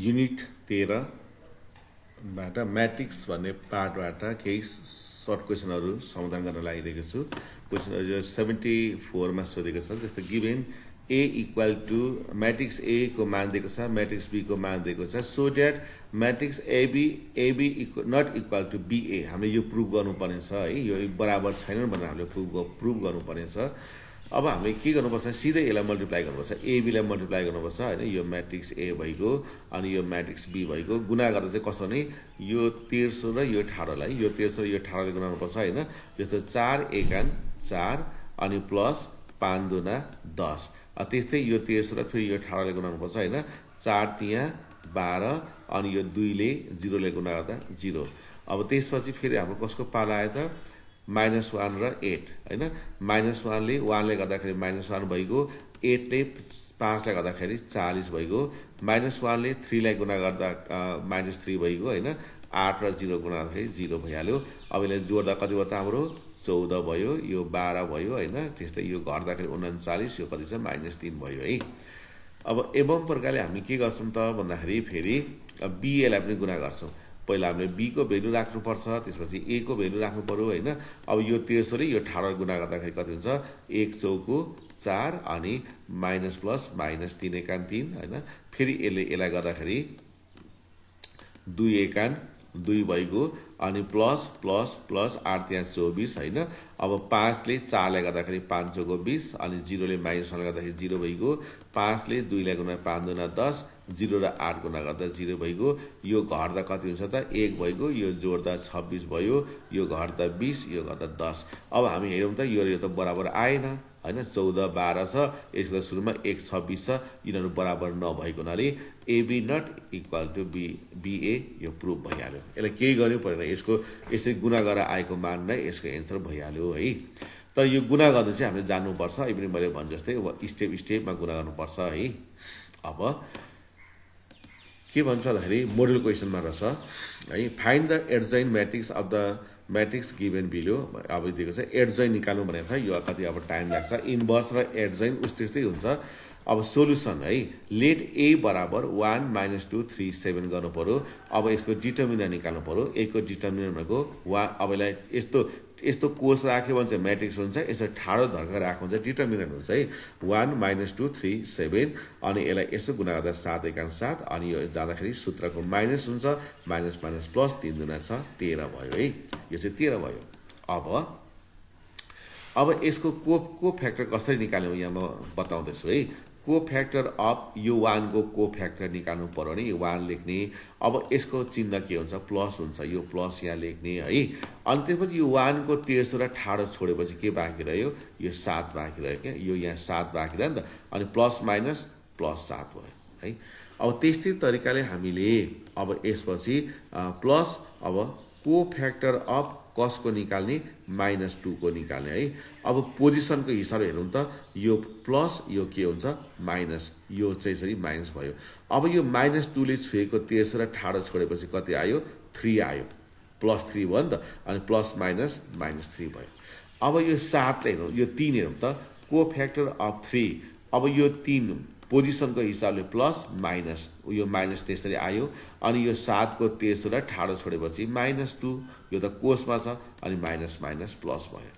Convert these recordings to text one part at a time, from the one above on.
unit तेह्रबाट matrix भन्ने पार्टबाट केही short क्वेसनहरू समाधान गर्न लागिरहेको छु यो सेभेन्टी फोरमा सोधेको छ जस्तो given A equal to matrix एको मान दिएको छ म्याट्रिक्स बीको मान दिएको छ so that matrix AB AB इक्व नट इक्वल टु बिए हामीले यो प्रुभ गर्नुपर्नेछ है यो बराबर छैन भनेर हामीले प्रुभ प्रुभ गर्नुपर्नेछ अब हामीले के गर्नुपर्छ सिधै यसलाई मल्टिप्लाई गर्नुपर्छ एबीलाई मल्टिप्लाई गर्नुपर्छ होइन यो म्याट्रिक्स ए भएको अनि यो म्याट्रिक्स बी भएको गुना गर्दा चाहिँ कस्तो भने यो तेर्सो र यो ठाडोलाई यो तेर्सो र यो ठाडोले गुणाउनुपर्छ होइन जस्तो चार एकान चार अनि प्लस पाँच दुना दस त्यस्तै यो तेर्सो र फेरि यो ठाडोले गुणाउनुपर्छ होइन चार तिहाँ बाह्र अनि यो दुईले जिरोले गुना गर्दा जिरो अब त्यसपछि फेरि हाम्रो कसको पाला आयो त माइनस वान र एट होइन माइनस वानले वानले गर्दाखेरि माइनस वान भइगयो एटले पाँचलाई गर्दाखेरि चालिस भइगयो माइनस वानले थ्रीलाई गुणा गर्दा माइनस थ्री भइगयो होइन आठ र जिरो गुणा गर्दाखेरि जिरो भइहाल्यो अब यसलाई जोड्दा कति भयो त हाम्रो चौध भयो यो बाह्र भयो होइन त्यस्तै यो घट्दाखेरि उन्चालिस यो कति छ माइनस तिन भयो है अब एवं प्रकारले हामी के गर्छौँ त भन्दाखेरि फेरि बिएलाई पनि गुणा गर्छौँ पहिला हामीले बीको भेल्यु राख्नुपर्छ त्यसपछि ए को भेल्यु राख्नु पऱ्यो होइन अब यो तेस्रो यो ठाडो गुणा गर्दाखेरि कति हुन्छ एक चौको चार अनि माइनस प्लस माइनस तिन एकान तिन होइन फेरि यसले यसलाई गर्दाखेरि दुई एकान दुई भइगयो अनि प्लस प्लस प्लस आठ त्यहाँ चौबिस होइन अब पाँचले चारलाई गर्दाखेरि पाँच चौको बिस अनि जिरोले माइनस वानले गर्दाखेरि जिरो भइगयो पाँचले दुईलाई गुणा पाँच दुना दस जिरो र आठ गुणा गर्दा जिरो भइगयो यो घट्दा कति हुन्छ त एक भइगयो यो जोड्दा छब्बिस भयो यो घट्दा बिस यो घट्दा दस अब हामी हेऱ्यौँ त यो त बराबर आएन होइन चौध बाह्र छ यसको सुरुमा एक छ छ यिनीहरू बराबर नभएको हुनाले AB not equal to B BA यो प्रुभ भइहाल्यो यसलाई केही गर्नु परेन यसको यसरी गुना गरेर आएको मान नै यसको एन्सर भइहाल्यो है तर यो गुना गर्नु चाहिँ हामीले जान्नुपर्छ यो पनि मैले भने जस्तै अब स्टेप स्टेपमा गुना गर्नुपर्छ है अब के भन्छ भन्दाखेरि मोडल क्वेसनमा रहेछ है find the adjoint matrix of the matrix given below अब दिएको छ एड जोइन निकाल्नु भनेको छ यो कति अब टाइम लाग्छ इन्भर्स र एड जोइन उस्तै त्यस्तै हुन्छ अब सोल्युसन है लेट ए बराबर one minus two three seven गर्नु अब यसको डिटर्मिनेन्ट निकाल्नु पऱ्यो ए को डिटर्मिनेन्ट भनेको वा अब यसलाई यस्तो यस्तो कोष राख्यो भने चाहिँ म्याट्रिक्स हुन्छ यसो ठाडो धर्का राख्यो भने चाहिँ डिटर्मिनेन्ट हुन्छ है one minus two three seven अनि यसलाई यसो गुना गर्दा सात एकान सात अनि यो जाँदाखेरि सूत्रको माइनस हुन्छ माइनस माइनस प्लस तिन दुना छ तेह्र भयो है यो चाहिँ तेह्र भयो अब अब यसको को को फ्याक्टर कसरी निकाल्यौँ यहाँ म बताउँदैछु है को फ्याक्टर अफ यो वानको को फ्याक्टर निकाल्नु पऱ्यो भने यो वान लेख्ने अब यसको चिन्ह के हुन्छ प्लस हुन्छ यो प्लस यहाँ लेख्ने है अनि त्यसपछि यो वानको तेर्सो र ठाडो छोडेपछि के बाँकी रह्यो यो सात बाँकी रह्यो क्या यो यहाँ सात बाँकी रह्यो नि त अनि प्लस माइनस प्लस सात भयो है अब त्यस्तै तरिकाले हामीले अब यसपछि प्लस अब को फ्याक्टर अफ कसको निकाल्ने माइनस टूको निकाल्ने है अब पोजिसनको हिसाबले हेरौँ त यो प्लस यो के हुन्छ माइनस यो चाहिँ यसरी माइनस भयो अब यो माइनस टूले छोएको तेस्रो र ठाडो छोडेपछि कति आयो थ्री आयो प्लस थ्री भयो नि त अनि प्लस माइनस माइनस थ्री भयो अब यो सातले हेरौँ यो तिन हेरौँ त को फ्याक्टर अफ थ्री अब यो तिन पोजिसनको हिसाबले प्लस माइनस यो माइनस त्यसरी आयो अनि यो सातको तेस्रो र ठाडो छोडेपछि माइनस टू यो त कोसमा छ अनि माइनस माइनस प्लस भयो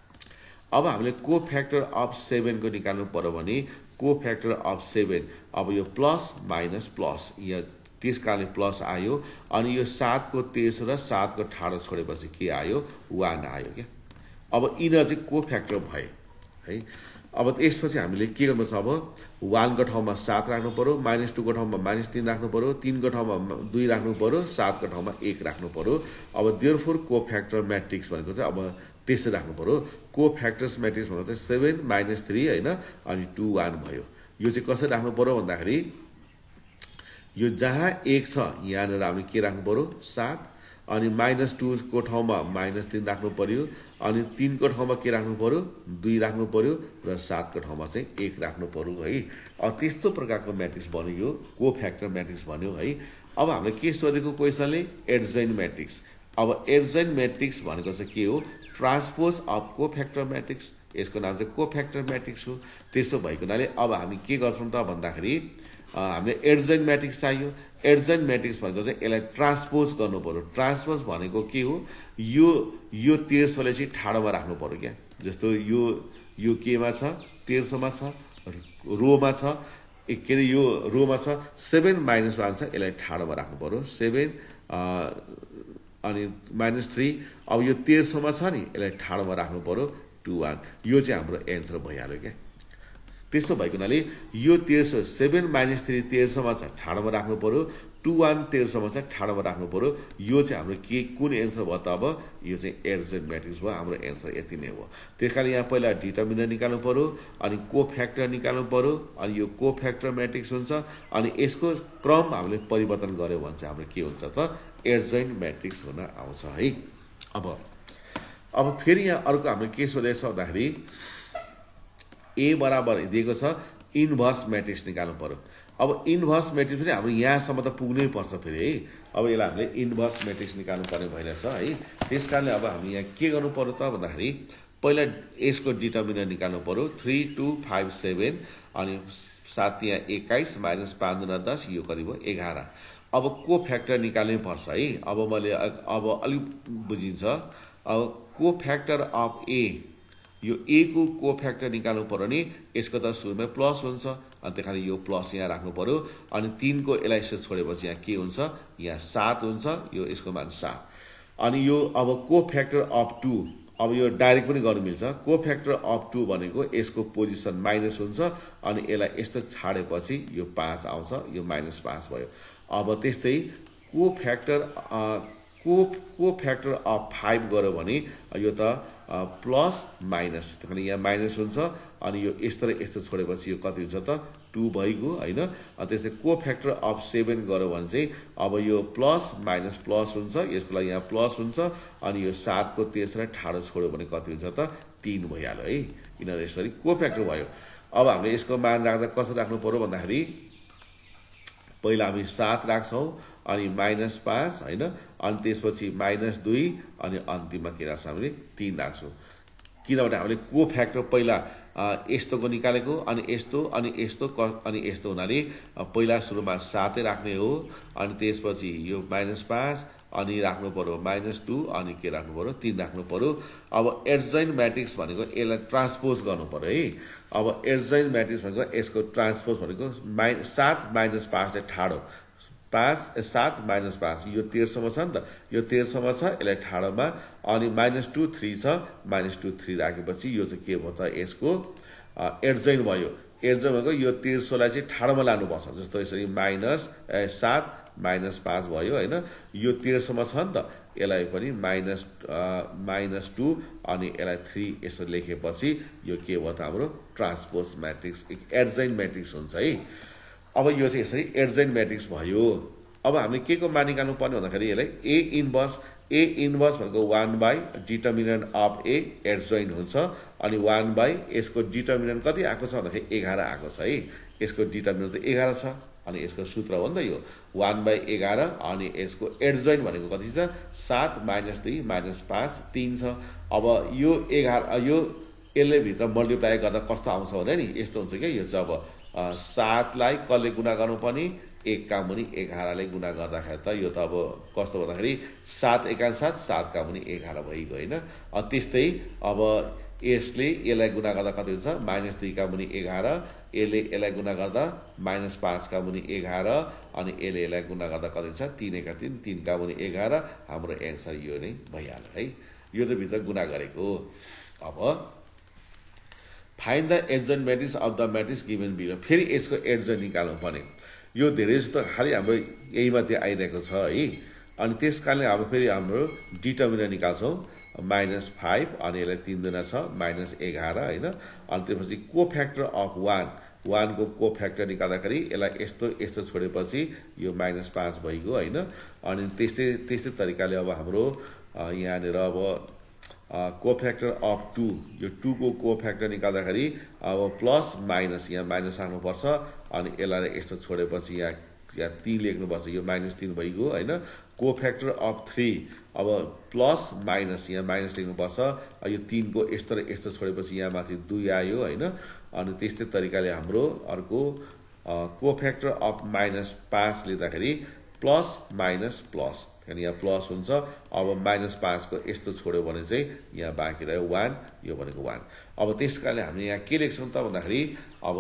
अब हामीले को फ्याक्टर अफ सेभेनको निकाल्नु पऱ्यो भने को फ्याक्टर अफ सेभेन अब यो प्लस माइनस प्लस यहाँ त्यस कारणले प्लस आयो अनि यो सातको तेस्रो र सातको ठाडो छोडेपछि के आयो वान आयो क्या अब यिनीहरू चाहिँ को फ्याक्टर भए है अब यसपछि हामीले के गर्नुपर्छ अब वानको ठाउँमा सात राख्नु पऱ्यो माइनस टूको ठाउँमा माइनस तिन राख्नु पऱ्यो तिनको ठाउँमा दुई राख्नु पऱ्यो सातको ठाउँमा एक राख्नु पऱ्यो अब therefore cofactor matrix भनेको चाहिँ अब त्यसै राख्नु पऱ्यो को फ्याक्टर्स म्याट्रिक्स भनेको चाहिँ सेभेन माइनस थ्री होइन अनि टू वान भयो यो चाहिँ कसरी राख्नु पऱ्यो भन्दाखेरि यो जहाँ एक छ यहाँनिर हामीले के राख्नु पऱ्यो सात अनि माइनस टूको ठाउँमा माइनस तिन राख्नु पऱ्यो अनि तिनको ठाउँमा के राख्नु पऱ्यो दुई राख्नु पऱ्यो र सातको ठाउँमा चाहिँ एक राख्नु पऱ्यो है अब त्यस्तो प्रकारको म्याट्रिक्स बन्यो यो को फ्याक्टर म्याट्रिक्स भन्यो है अब हामीले के सोधेको क्वेसनले एडजैन म्याट्रिक्स अब एडजैन म्याट्रिक्स भनेको चाहिँ के हो transpose of cofactor matrix यसको नाम चाहिँ को फ्याक्टर म्याट्रिक्स हो त्यसो भएको हुनाले अब हामी के गर्छौँ त भन्दाखेरि हामीले एडजैन म्याट्रिक्स चाहियो एडजेन्ट म्याट्रिक्स भनेको चाहिँ यसलाई ट्रान्सपोज गर्नु पऱ्यो ट्रान्सपोज भनेको के हो यो यो तेर्सोले चाहिँ ठाडोमा राख्नु पऱ्यो क्या जस्तो यो यो केमा छ तेर्सोमा सौमा छ रोमा छ के अरे यो रोमा छ सेभेन माइनस वान छ यसलाई ठाडोमा राख्नु पऱ्यो सेभेन अनि माइनस थ्री अब यो तेर्सोमा छ नि यसलाई ठाडोमा राख्नु पऱ्यो टु वान यो चाहिँ हाम्रो एन्सर भइहाल्यो क्या त्यसो भएको हुनाले यो तेह्र सेभेन माइनस थ्री तेह्रसम्म चाहिँ ठाडोमा राख्नु पऱ्यो टु वान तेह्रसम्म चाहिँ ठाडोमा राख्नु पऱ्यो यो चाहिँ हाम्रो के कुन एन्सर भयो त अब यो चाहिँ एडजेन्ट म्याट्रिक्स भयो हाम्रो एन्सर यति नै हो त्यस कारण यहाँ पहिला डिटर्मिनर निकाल्नु पऱ्यो अनि को फ्याक्टर निकाल्नु पऱ्यो अनि यो को फ्याक्टर म्याट्रिक्स हुन्छ अनि यसको क्रम हामीले परिवर्तन गऱ्यौँ भने चाहिँ हाम्रो के हुन्छ त एडजेन्ट म्याट्रिक्स हुन आउँछ है अब अब फेरि यहाँ अर्को हाम्रो के सोधेको छ भन्दाखेरि ए बराबर दिएको छ इन्भर्स म्याट्रिक्स निकाल्नु पऱ्यो अब इन्भर्स म्याट्रिक्स पनि हाम्रो यहाँसम्म त पुग्नै पर्छ फेरि है अब यसलाई हामीले इन्भर्स म्याट्रिक्स निकाल्नु पर्ने भइरहेछ है त्यस कारणले अब हामी यहाँ के गर्नु पर्यो त भन्दाखेरि पहिला यसको डिटर्मिनेन्ट निकाल्नु पऱ्यो थ्री टू फाइभ सेभेन अनि सात यहाँ एक्काइस माइनस पाँच दुना दस यो करिब एघार अब को फ्याक्टर निकाल्नै पर्छ है अब मैले अब अलिक बुझिन्छ अब को फ्याक्टर अफ ए यो ए को को फ्याक्टर निकाल्नु पऱ्यो भने यसको त सुरुमै प्लस हुन्छ अनि त्यही कारण यो प्लस यहाँ राख्नु पऱ्यो अनि तिनको यसलाई छोडेपछि यहाँ के हुन्छ यहाँ सात हुन्छ यो यसको मान सात अनि यो अब को फ्याक्टर अफ टू अब यो डाइरेक्ट पनि गर्नु मिल्छ को फ्याक्टर अफ टू भनेको यसको पोजिसन माइनस हुन्छ अनि यसलाई यस्तो छाडेपछि यो पास आउँछ यो माइनस पास भयो अब त्यस्तै को फ्याक्टर को को फ्याक्टर अफ फाइभ गऱ्यो भने यो त प्लस माइनस कारण यहाँ माइनस हुन्छ अनि यो यस्तो र यस्तो छोडेपछि यो कति हुन्छ त टु भइगयो होइन त्यस्तै को फ्याक्टर अफ सेभेन गऱ्यो भने चाहिँ अब यो प्लस माइनस प्लस हुन्छ यसको लागि यहाँ प्लस हुन्छ अनि यो सातको त्यसलाई ठाडो छोड्यो भने कति हुन्छ त तिन भइहाल्यो है यिनीहरू यसरी को फ्याक्टर भयो अब हामीले यसको मान राख्दा कसरी राख्नु पऱ्यो भन्दाखेरि पहिला हामी सात राख्छौँ अनि माइनस पाँच होइन अनि त्यसपछि माइनस दुई अनि अन्तिममा के राख्छौँ हामीले तिन राख्छौँ किनभने हामीले को फ्याक्टर पहिला यस्तोको निकालेको अनि यस्तो अनि यस्तो क अनि यस्तो हुनाले पहिला सुरुमा सातै राख्ने हो अनि त्यसपछि यो माइनस पाँच अनि राख्नु पऱ्यो माइनस टू अनि के राख्नु पऱ्यो तिन राख्नु पऱ्यो अब एडजोइन्ट म्याट्रिक्स भनेको यसलाई ट्रान्सपोज गर्नु पऱ्यो है अब एडजोइन्ट म्याट्रिक्स भनेको यसको ट्रान्सपोज भनेको माइन सात माइनस पाँचले ठाडो पाँच सात माइनस पाँच यो तेह्रसम्म छ नि त यो तेह्रसम्म छ यसलाई ठाडोमा अनि माइनस टू थ्री छ माइनस टू थ्री राखेपछि यो चाहिँ के भयो त यसको एडजोइन्ट भयो एडजोइन्ट भनेको यो तेह्र सौलाई चाहिँ ठाडोमा लानुपर्छ जस्तो यसरी माइनस सात माइनस पाँच भयो होइन यो तेह्रसम्म छ नि त यसलाई पनि माइनस माइनस टू अनि यसलाई थ्री यसरी लेखेपछि यो के भयो त हाम्रो ट्रान्सपोज म्याट्रिक्स एडजेन्ट म्याट्रिक्स हुन्छ है अब यो चाहिँ यसरी एडजेन्ट म्याट्रिक्स भयो अब हामीले के को मान निकाल्नु पर्ने भन्दाखेरि यसलाई ए इन्भर्स ए इन्भर्स भनेको one by determinant of A adjoint हुन्छ अनि वान बाई यसको डिटर्मिनेन्ट कति आएको छ भन्दाखेरि एघार आएको छ है यसको डिटर्मिनेन्ट त एघार छ अनि यसको सूत्र हो नि त यो वान बाई एघार अनि यसको एडजोइन भनेको कति छ सात माइनस दुई माइनस पाँच तिन छ अब यो एघार यो यसले भित्र मल्टिप्लाई गर्दा कस्तो आउँछ भने नि यस्तो हुन्छ क्या यो चाहिँ अब सातलाई कसले गुणा गर्नुपर्ने एक काम हुने एघारले गुणा गर्दाखेरि त यो त अब कस्तो भन्दाखेरि सात एकान सात सात काम हुने एघार भइगयो होइन त्यस्तै अब यसले यसलाई गुणा गर्दा कति हुन्छ माइनस दुईका मुनि एघार यसले यसलाई गुणा गर्दा माइनस पाँचका मुनि एघार अनि यसले यसलाई गुणा गर्दा कति हुन्छ तिन एका तिन तिनका मुनि एघार हाम्रो एन्सर यो नै भइहाल्यो है यो त भित्र गुणा गरेको हो अब find the adjoint matrix of the matrix given below फेरि यसको एडजन निकाल्नु पर्ने यो धेरै जस्तो खालि हाम्रो यहीमाथि आइरहेको छ है अनि त्यस कारणले हाम्रो फेरि हाम्रो डिटर्मिनर निकाल्छौँ माइनस फाइभ अनि यसलाई तिनजना छ माइनस एघार होइन अनि त्यसपछि को फ्याक्टर अफ वान वानको को फ्याक्टर निकाल्दाखेरि यसलाई यस्तो यस्तो छोडेपछि यो माइनस पाँच भइगयो होइन अनि त्यस्तै त्यस्तै तरिकाले अब हाम्रो यहाँनिर अब को फ्याक्टर अफ टू यो टूको को फ्याक्टर निकाल्दाखेरि अब प्लस माइनस यहाँ माइनस राख्नुपर्छ अनि यसलाई यस्तो छोडेपछि यहाँ यहाँ तिन लेख्नुपर्छ यो माइनस तिन भइगयो होइन को फ्याक्टर अफ थ्री अब प्लस माइनस यहाँ माइनस लेख्नुपर्छ यो तिनको यस्तो र यस्तो छोडेपछि यहाँ माथि दुई आयो होइन अनि त्यस्तै तरिकाले हाम्रो अर्को को फ्याक्टर अफ माइनस पाँच लिँदाखेरि प्लस माइनस प्लस अनि यहाँ प्लस हुन्छ अब माइनस पाँचको यस्तो छोड्यो भने चाहिँ यहाँ बाँकी रह्यो वान यो भनेको वान अब त्यस कारणले हामीले यहाँ के लेख्छौँ त भन्दाखेरि अब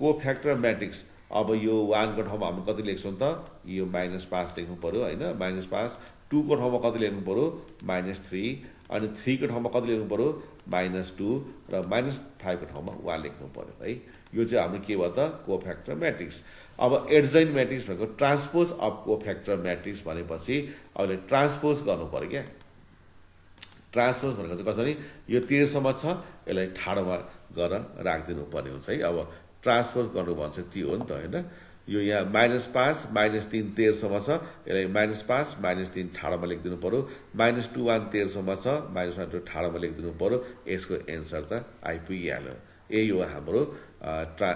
को फ्याक्टर म्याट्रिक्स अब यो वानको ठाउँमा हामी कति लेख्छौँ त यो माइनस पाँच लेख्नु पऱ्यो होइन माइनस पाँच टूको ठाउँमा कति लेख्नु पऱ्यो माइनस थ्री अनि थ्रीको ठाउँमा कति लेख्नु पऱ्यो माइनस टू र माइनस फाइभको ठाउँमा वान लेख्नु पऱ्यो है यो चाहिँ हाम्रो के भयो त को फ्याक्टर म्याट्रिक्स अब एडजाइन म्याट्रिक्स भनेको transpose of cofactor matrix भनेपछि अहिले ट्रान्सपोज गर्नु पऱ्यो क्या ट्रान्सपोज भनेको चाहिँ कसरी यो तेह्रसम्म छ यसलाई ठाडोमा गरेर राखिदिनु पर्ने हुन्छ है अब ट्रान्सफर गर्नु भन्छ त्यो हो नि त होइन यो यहाँ माइनस पाँच माइनस तिन तेह्रसम्म छ यसलाई माइनस पाँच माइनस तिन ठाडोमा लेखिदिनु पऱ्यो माइनस टू वान तेह्रसम्म छ माइनस वान टू ठाडोमा लेखिदिनु पऱ्यो यसको एन्सर त आइपुगिहाल्यो यही हो हाम्रो ट्रा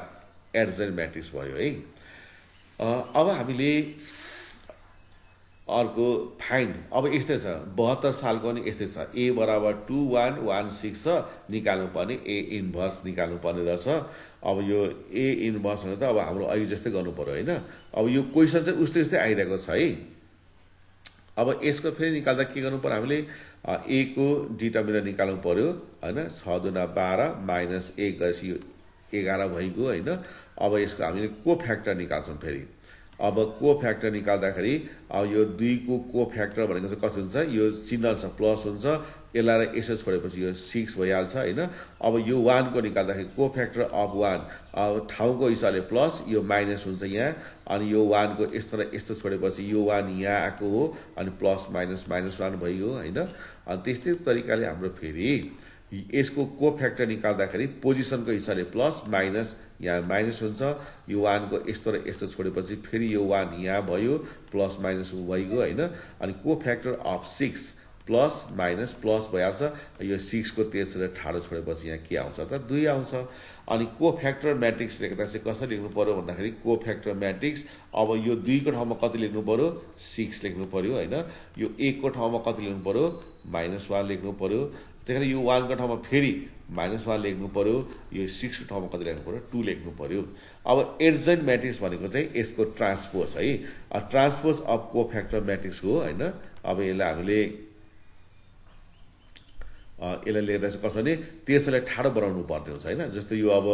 एडजेन्ट म्याट्रिक्स भयो है अब हामीले अर्को फाइन अब यस्तै छ बहत्तर सालको पनि यस्तै छ ए बराबर टू वान वान सिक्स छ निकाल्नुपर्ने ए इन्भर्स निकाल्नुपर्ने रहेछ अब यो ए इन्भर्स भने त अब हाम्रो अहिले जस्तै गर्नु पऱ्यो होइन अब यो क्वेसन चाहिँ उस्तै उस्तै आइरहेको छ है अब यसको फेरि निकाल्दा के गर्नु पऱ्यो हामीले ए को डिटर्मिनेन्ट निकाल्नु पऱ्यो होइन छ दुना बाह्र माइनस एक गरेपछि यो एघार भइगयो होइन अब यसको हामीले को फ्याक्टर निकाल्छौँ फेरि अब को फ्याक्टर निकाल्दाखेरि यो दुईको को फ्याक्टर भनेको चाहिँ कति हुन्छ यो चिन्ह छ प्लस हुन्छ यसलाई यसो छोडेपछि यो सिक्स भइहाल्छ होइन अब यो वानको निकाल्दाखेरि को फ्याक्टर अफ वान ठाउँको हिसाबले प्लस यो माइनस हुन्छ यहाँ अनि यो वानको यस्तो र यस्तो छोडेपछि यो वान यहाँ आएको हो अनि प्लस माइनस माइनस वान भइयो होइन अनि त्यस्तै तरिकाले हाम्रो फेरि यसको को फ्याक्टर निकाल्दाखेरि पोजिसनको हिसाबले प्लस माइनस यहाँ माइनस हुन्छ यो वानको यस्तो र यस्तो छोडेपछि फेरि यो वान यहाँ भयो प्लस माइनस भइगयो होइन अनि cofactor of six plus minus plus भइहाल्छ यो सिक्सको तेस्रो ठाडो छोडेपछि यहाँ के आउँछ त दुई आउँछ अनि को फ्याक्टर म्याट्रिक्स लेख्दा चाहिँ कसरी लेख्नु पऱ्यो भन्दाखेरि को फ्याक्टर म्याट्रिक्स अब यो दुईको ठाउँमा कति लेख्नु पऱ्यो सिक्स लेख्नु पऱ्यो होइन यो एकको ठाउँमा कति लेख्नु पऱ्यो माइनस वान लेख्नु पऱ्यो त्यही कारण यो वानको ठाउँमा फेरि माइनस वान लेख्नु पऱ्यो यो सिक्सको ठाउँमा कति लेख्नु पऱ्यो टू लेख्नु पऱ्यो अब एडजन्ट म्याट्रिक्स भनेको चाहिँ यसको ट्रान्सपोज है transpose of cofactor matrix हो होइन अब यसलाई हामीले यसलाई लेख्दा चाहिँ कसो भने त्यसलाई ठाडो बनाउनु पर्ने हुन्छ होइन जस्तो यो अब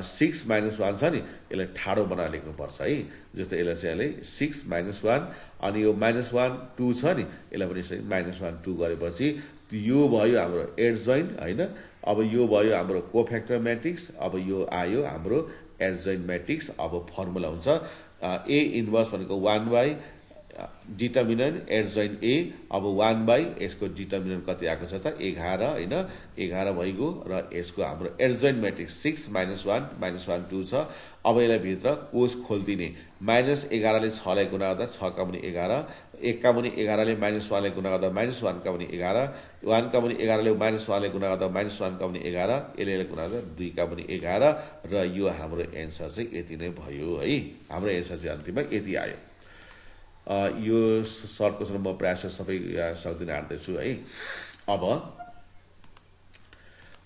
सिक्स माइनस वान छ नि यसलाई ठाडो बनाएर लेख्नुपर्छ है जस्तो यसलाई चाहिँ अहिले सिक्स माइनस वान अनि यो माइनस वान टू छ नि यसलाई पनि यसरी माइनस वान टू गरेपछि यो भयो हाम्रो एडजोइन्ट होइन अब यो भयो हाम्रो को फ्याक्टर म्याट्रिक्स अब यो आयो हाम्रो एडजोइन्ट म्याट्रिक्स अब फर्मुला हुन्छ ए इन्भर्स भनेको one by determinant adjoint A अब वान बाई यसको डिटर्मिनेन्ट कति आएको छ त एघार होइन एघार भइगयो र यसको हाम्रो adjoint matrix six minus one minus one two छ अब यसलाई भित्र कोष खोलिदिने माइनस एघारले छलाई गुना गर्दा छका पनि एघार एकका पनि एघारले माइनस वानले गुना गर्दा माइनस वानका पनि एघार वानका पनि एघारले माइनस वानले गुना गर्दा माइनस वानका पनि एघार यसले गुना गर्दा दुईका पनि एघार र यो हाम्रो एन्सर चाहिँ यति नै भयो है हाम्रो एन्सर चाहिँ अन्तिममा यति आयो यो सर्कोसँग म प्रयास सबै सक्दिनँ हार्दैछु है अब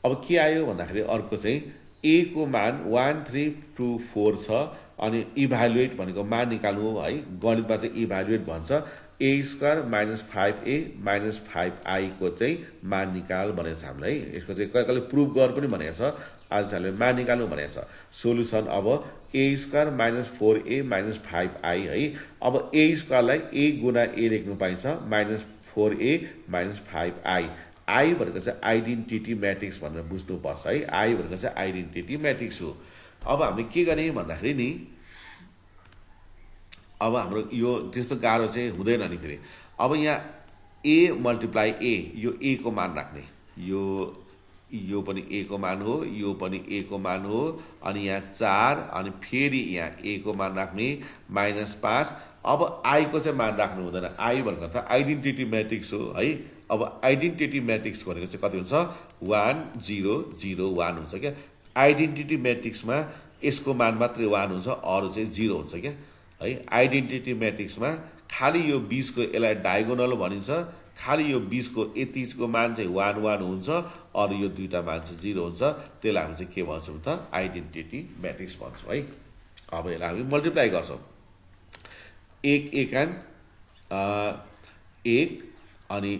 अब के आयो भन्दाखेरि अर्को चाहिँ ए को मान वान थ्री टू फोर छ अनि इभ्यालुएट भनेको मान निकाल्नु है गणितमा चाहिँ इभ्यालुएट भन्छ A square minus five A minus five आईको चाहिँ मा निकाल भनेको छ हामीलाई यसको चाहिँ कहिले कहिले प्रुभ गर पनि भनेको छ आज हामीले मा निकाल्नु भनेको छ सोल्युसन अब A square minus four A minus five I है अब ए स्क्वायरलाई ए गुणा ए लेख्नु पाइन्छ minus four A minus five I I भनेको चाहिँ आइडेन्टिटी म्याट्रिक्स भनेर बुझ्नुपर्छ है आई भनेको चाहिँ आइडेन्टिटी म्याट्रिक्स हो अब हामीले के गर्ने भन्दाखेरि नि अब हाम्रो यो त्यस्तो गाह्रो चाहिँ हुँदैन नि फेरि अब यहाँ ए मल्टिप्लाई ए यो ए को मान राख्ने यो यो पनि ए को मान हो यो पनि ए को मान हो अनि यहाँ चार अनि फेरि यहाँ ए को मान राख्ने माइनस पाँच अब आईको चाहिँ मान राख्नु हुँदैन आई भनेको त आइडेन्टिटी म्याट्रिक्स हो है अब आइडेन्टिटी म्याट्रिक्स भनेको चाहिँ कति हुन्छ वान जिरो जिरो वान हुन्छ क्या आइडेन्टिटी म्याट्रिक्समा यसको मान मात्रै वान हुन्छ अरू चाहिँ जिरो हुन्छ क्या है आइडेन्टिटी म्याट्रिक्समा खालि यो बिसको यसलाई डायगोनल भनिन्छ खालि यो बिसको यतिको मान चाहिँ वान वान हुन्छ अरू यो दुईवटा मान चाहिँ जिरो हुन्छ त्यसलाई हामी चाहिँ के भन्छौँ त आइडेन्टिटी म्याट्रिक्स भन्छौँ है अब यसलाई हामी मल्टिप्लाई गर्छौँ एक एकान एक अनि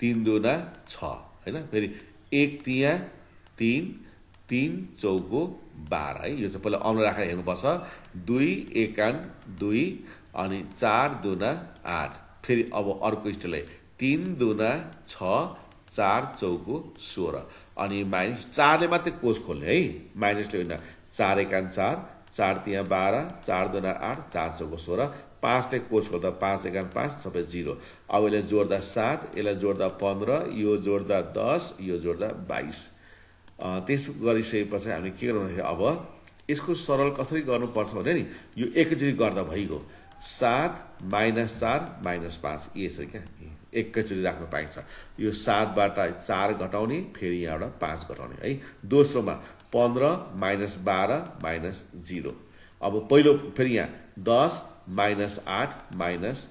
तिन दुना छ होइन फेरि एक तिहाँ तिन तिन चौको बाह्र है यो चाहिँ पहिला अनु राखेर हेर्नुपर्छ दुई एकान दुई अनि चार दुना आठ फेरि अब अर्को स्टेपलाई तिन दुना छ चार चौको सोह्र अनि माइनस चारले मात्रै कोष खोल्ने है माइनसले होइन चार एकान चार चार त्यहाँ बाह्र चार दुना आठ चार चौको सोह्र पाँचले कोष खोल्दा पाँच एकान पाँच सबै जिरो अब यसलाई जोड्दा सात यसलाई जोड्दा पन्ध्र यो जोड्दा दस यो जोड्दा बाइस त्यस गरिसकेपछि हामीले के गर्दाखेरि अब यसको सरल कसरी गर्नुपर्छ भने नि यो एकैचोटि गर्दा भइगयो सात माइनस चार माइनस पाँच यसरी क्या एकैचोटि राख्न पाइन्छ यो सातबाट चार घटाउने फेरि यहाँबाट पाँच घटाउने है दोस्रोमा पन्ध्र माइनस बाह्र माइनस जिरो अब पहिलो फेरि यहाँ दस माइनस आठ माइनस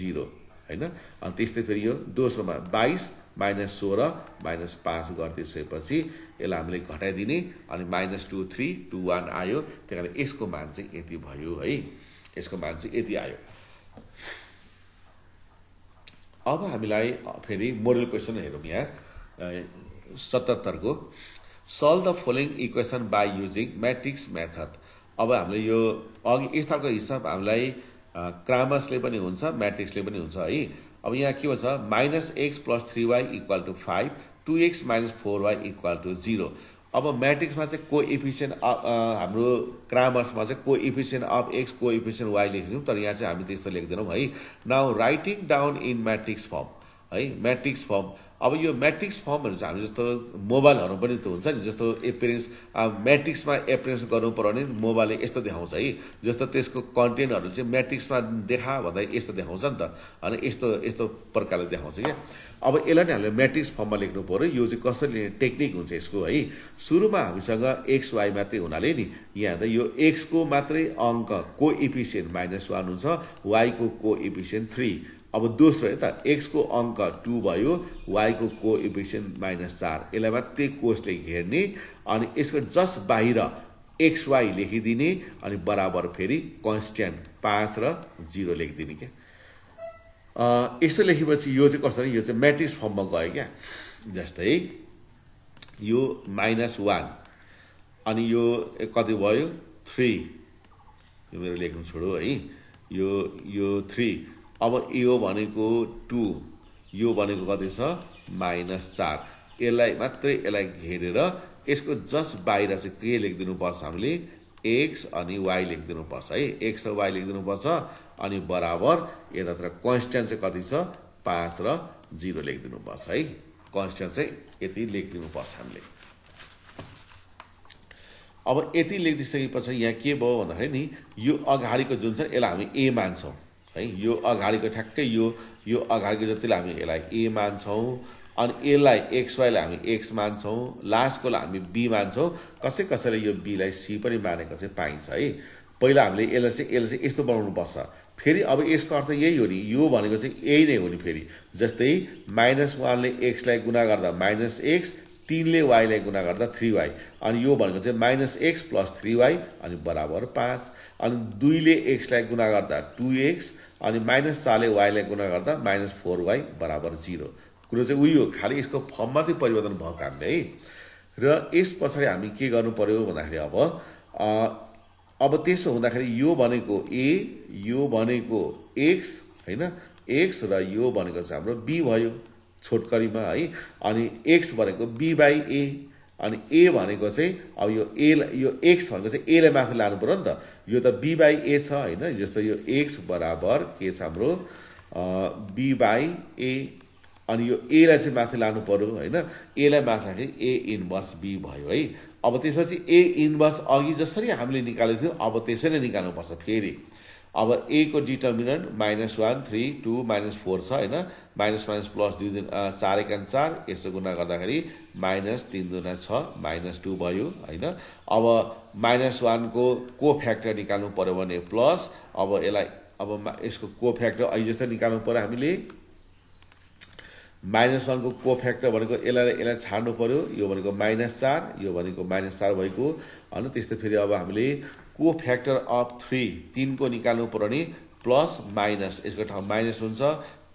जिरो होइन अनि त्यस्तै फेरि यो दोस्रोमा बाइस माइनस सोह्र माइनस पाँच गरिदिइसकेपछि यसलाई हामीले घटाइदिने अनि minus two three two one आयो त्यही कारण यसको मान चाहिँ यति भयो है यसको मान चाहिँ यति आयो अब हामीलाई फेरि मोडल क्वेसन हेरौँ यहाँ सतहत्तरको solve the following equation by using matrix method अब हामीले यो अघि यस खालको हिसाब हामीलाई क्रामसले पनि हुन्छ म्याट्रिक्सले पनि हुन्छ है अब यहाँ के भन्छ minus X plus three Y equal to five two X minus four Y equal to zero अब म्याट्रिक्समा चाहिँ को इफिसियन्ट हाम्रो क्रामर्समा चाहिँ coefficient of X coefficient Y लेख्छौँ तर यहाँ चाहिँ हामी त्यस्तो लेख्दैनौँ है now writing down in matrix form है म्याट्रिक्स फर्म अब यो म्याट्रिक्स फर्महरू चाहिँ हामी जस्तो मोबाइलहरू पनि त्यो हुन्छ नि जस्तो एपिरेन्स म्याट्रिक्समा एपिरेन्स गर्नु पऱ्यो भने मोबाइलले यस्तो देखाउँछ है जस्तो त्यसको कन्टेन्टहरू चाहिँ म्याट्रिक्समा देखा भन्दा यस्तो देखाउँछ नि त होइन यस्तो यस्तो प्रकारले देखाउँछ क्या अब यसलाई नै हामीले म्याट्रिक्स फर्ममा लेख्नु पऱ्यो यो चाहिँ कसरी टेक्निक हुन्छ यसको है सुरुमा हामीसँग एक्स वाइ मात्रै हुनाले नि यहाँ त यो एक्सको मात्रै अङ्क को इफिसियन्ट माइनस वान हुन्छ वाइको को इफिसियन्ट थ्री अब दोस्रो है त एक्सको अङ्क टू भयो वाइको को इफिसियन्ट माइनस चार यसलाई मात्रै कोसले हेर्ने अनि यसको जस्ट बाहिर एक्सवाई लेखिदिने अनि बराबर फेरि कन्सटेन्ट पाँच र जिरो लेखिदिने क्या यसो लेखेपछि यो चाहिँ कस्तो यो चाहिँ म्याट्रिक्स फर्ममा गयो क्या जस्तै यो माइनस वान अनि यो कति भयो थ्री यो मेरो लेख्नु छोडो है यो यो थ्री अब यो भनेको टु यो भनेको कति छ माइनस चार यसलाई मात्रै यसलाई घेरेर यसको जस्ट बाहिर चाहिँ के लेखिदिनुपर्छ हामीले एक्स अनि वाइ लेखिदिनुपर्छ है एक्स र वाइ लेखिदिनुपर्छ अनि बराबर यतातिर कन्सटेन्ट चाहिँ कति छ पाँच र जिरो लेखिदिनुपर्छ है कन्सटेन्ट चाहिँ यति लेखिदिनुपर्छ हामीले अब यति लेखिदिइसकेपछि यहाँ के भयो भन्दाखेरि नि यो अगाडिको जुन छ यसलाई हामी ए मान्छौँ है यो अगाडिको ठ्याक्कै यो यो अगाडिको जतिलाई हामी यसलाई ए मान्छौँ अनि यसलाई एक्स वाइलाई हामी एक्स मान्छौँ लास्टकोलाई हामी बी मान्छौँ कसै कसैले यो बीलाई सी पनि मानेको चाहिँ पाइन्छ है पहिला हामीले यसलाई चाहिँ यसलाई चाहिँ यस्तो बनाउनुपर्छ फेरि अब यसको अर्थ यही हो नि यो भनेको चाहिँ यही नै हो नि फेरि जस्तै माइनस वानले एक्सलाई गुणा गर्दा माइनस एक्स तिनले वाइलाई गुणा गर्दा थ्री वाई अनि यो भनेको चाहिँ minus X plus three Y अनि बराबर पाँच अनि दुईले एक्सलाई गुणा गर्दा टु एक्स अनि माइनस चारले वाइलाई गुणा गर्दा माइनस फोर वाई बराबर जिरो कुरो चाहिँ उयो खालि यसको फर्म मात्रै परिवर्तन भएको हामीले है र यस पछाडि हामी के गर्नु पर्यो भन्दाखेरि अब अब त्यसो हुँदाखेरि यो भनेको ए यो भनेको एक्स होइन एक्स र यो भनेको चाहिँ हाम्रो बी भयो छोटकरीमा है अनि एक्स भनेको बी बाई ए अनि ए भनेको चाहिँ अब यो ए यो एक्स भनेको चाहिँ एलाई माथि लानु पऱ्यो नि त यो त बी बाई ए छ होइन जस्तो यो एक्स बराबर के छ हाम्रो बी बाई ए अनि यो एलाई चाहिँ माथि लानु पऱ्यो होइन एलाई माथि ए इन्भर्स बी भयो है अब त्यसपछि ए इन्भर्स अघि जसरी हामीले निकालेको थियौँ अब त्यसरी नै निकाल्नुपर्छ फेरि अब ए को determinant minus one three two minus four छ होइन माइनस माइनस प्लस दुई दुन चार एक चार यसो गुणा गर्दाखेरि माइनस तिन दुना छ माइनस टू भयो होइन अब माइनस वानको को फ्याक्टर निकाल्नु पऱ्यो भने प्लस अब यसलाई अब यसको को फ्याक्टर अहिले जस्तै निकाल्नु पऱ्यो हामीले माइनस वानको को फ्याक्टर भनेको यसलाई यसलाई छाड्नु पर्यो यो भनेको माइनस चार यो भनेको माइनस चार भएको होइन त्यस्तै फेरि अब हामीले को फ्याक्टर अफ थ्री तिनको निकाल्नु पर्यो भने प्लस माइनस यसको ठाउँ माइनस हुन्छ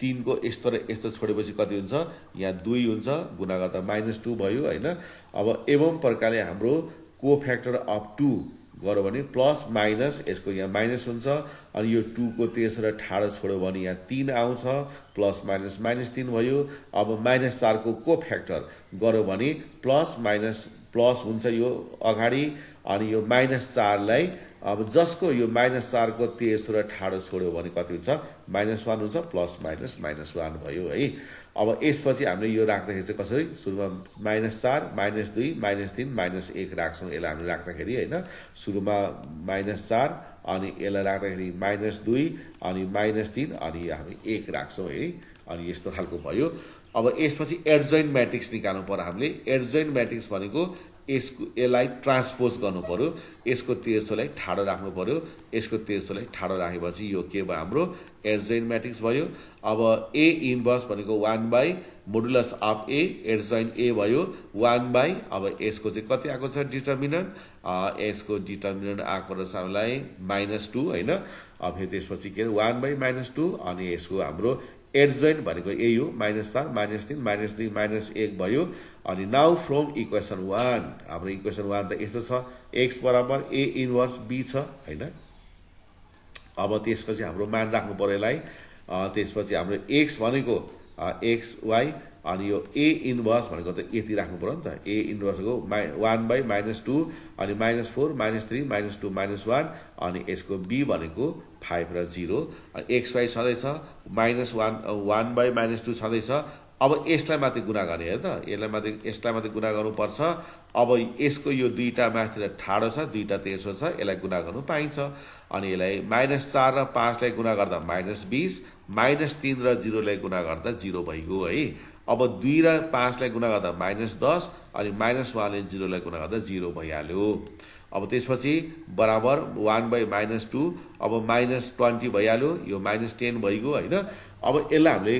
तिनको यस्तो र यस्तो छोडेपछि कति हुन्छ यहाँ दुई हुन्छ गुणागत माइनस टू भयो होइन अब एवं प्रकारले हाम्रो को फ्याक्टर अफ टू गऱ्यो भने प्लस माइनस यसको यहाँ माइनस हुन्छ अनि यो टूको तेस्रो ठाडो छोड्यो भने यहाँ तिन आउँछ प्लस माइनस माइनस तिन भयो अब माइनस चारको को फ्याक्टर गऱ्यो भने प्लस माइनस प्लस हुन्छ यो अगाडि अनि यो माइनस चारलाई अब जसको यो माइनस चारको तेस्रो ठाडो छोड्यो भने कति हुन्छ माइनस वान हुन्छ प्लस माइनस माइनस वान भयो है अब यसपछि हामीले यो राख्दाखेरि चाहिँ कसरी सुरुमा माइनस चार माइनस दुई माइनस तिन माइनस एक राख्छौँ यसलाई हामीले राख्दाखेरि होइन सुरुमा माइनस चार अनि यसलाई राख्दाखेरि माइनस दुई अनि माइनस तिन अनि हामी एक राख्छौँ है अनि यस्तो खालको भयो अब यसपछि एडजोइन्ट म्याट्रिक्स निकाल्नु पर्यो हामीले एडजोइन्ट म्याट्रिक्स भनेको यसको यसलाई ट्रान्सपोज गर्नु पऱ्यो यसको तेर्सोलाई ठाडो राख्नु पऱ्यो यसको तेर्सोलाई ठाडो राखेपछि यो के भयो हाम्रो एडजोइन म्याट्रिक्स भयो अब ए इन्भर्स भनेको one by modulus of A adjoint A भयो वान बाई अब यसको चाहिँ कति आएको छ डिटर्मिनेन्ट यसको डिटर्मिनेन्ट आएको रहेछ हामीलाई माइनस टू होइन अब फेरि त्यसपछि के वान बाई माइनस टू अनि यसको हाम्रो एडजोइन भनेको यही हो माइनस चार माइनस तिन माइनस दुई माइनस एक भयो अनि नाउ फ्रम इक्वेसन वान हाम्रो इक्वेसन वान त यस्तो छ एक्स बराबर ए इनभर्स बी छ होइन अब त्यसपछि हाम्रो मान राख्नु पऱ्यो यसलाई त्यसपछि हाम्रो एक्स भनेको एक्स वाई अनि यो ए इन्भर्स भनेको त यति राख्नु पऱ्यो नि त ए इन्भर्सको माइ वान बाई माइनस टू अनि minus four minus three minus two minus one अनि यसको बी भनेको फाइभ र जिरो एक्स वाइ छँदैछ minus one one by minus two छँदैछ अब यसलाई माथि गुणा गर्ने है त यसलाई माथि यसलाई माथि गुणा गर्नुपर्छ अब यसको यो दुईवटा माथितिर ठाडो छ दुईवटा तेर्सो छ यसलाई गुणा गर्नु पाइन्छ अनि यसलाई माइनस चार र पाँचलाई गुणा गर्दा माइनस बिस माइनस तिन र जिरोलाई गुणा गर्दा जिरो भइगयो है अब दुई र पाँचलाई गुणा गर्दा माइनस दस अनि माइनस वान जिरोलाई गुणा गर्दा जिरो भइहाल्यो अब त्यसपछि बराबर वान बाई माइनस टू अब माइनस ट्वेन्टी भइहाल्यो यो माइनस टेन भइगयो होइन अब यसलाई हामीले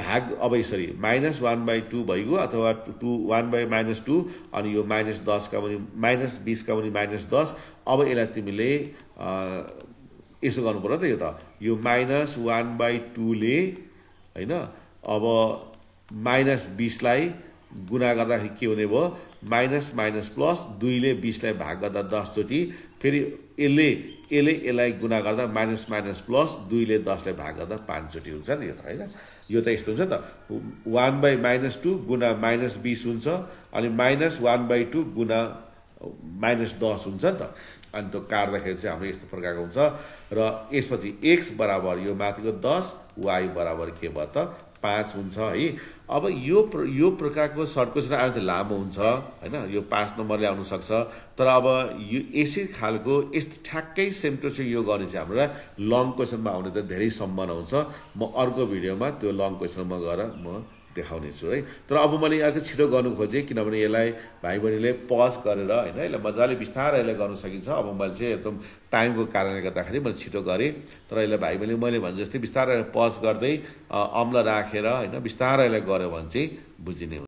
भाग अब यसरी माइनस वान बाई टू भइगयो अथवा two one by minus two अनि यो माइनस दसका पनि माइनस बिसका पनि माइनस दस अब यसलाई तिमीले यसो गर्नु पर्यो त यो त यो माइनस वान बाई टूले होइन अब माइनस बिसलाई गुणा गर्दाखेरि के हुने भयो माइनस माइनस प्लस दुईले बिसलाई भाग गर्दा दसचोटि फेरि यसले यसले यसलाई गुणा गर्दा माइनस माइनस प्लस दुईले दसलाई भाग गर्दा पाँचचोटि हुन्छ नि यो त होइन यो त यस्तो हुन्छ त वान बाई माइनस टू गुणा माइनस बिस हुन्छ अनि माइनस वान बाई टू गुणा माइनस दस हुन्छ नि त अनि त्यो काट्दाखेरि चाहिँ हाम्रो यस्तो प्रकारको हुन्छ र यसपछि एक्स बराबर यो माथिको दस वाइ बराबर के भयो त पास हुन्छ है अब यो प्र, यो प्रकारको क्वेसन आयो चाहिँ लामो हुन्छ होइन यो पाँच नम्बरले आउन सक्छ तर अब यो यसै खालको यस्तो ठ्याक्कै सेम चाहिँ यो गर्ने चाहिँ हामीलाई लङ क्वेसनमा आउने त धेरै सम्भावना हुन्छ म अर्को भिडियोमा त्यो लङ क्वेसनमा गएर म देखाउनेछु है तर अब मैले यहाँको छिटो गर्नु खोजेँ किनभने यसलाई भाइ बहिनीले पज गरेर होइन यसलाई मजाले बिस्तारै यसलाई गर्न सकिन्छ अब मैले चाहिँ एकदम टाइमको कारणले गर्दाखेरि मैले छिटो गरेँ तर यसलाई भाइ बहिनी मैले भने जस्तै बिस्तारै पज गर्दै अम्ल राखेर होइन बिस्तारै यसलाई गऱ्यो भने चाहिँ बुझिने हुन्छ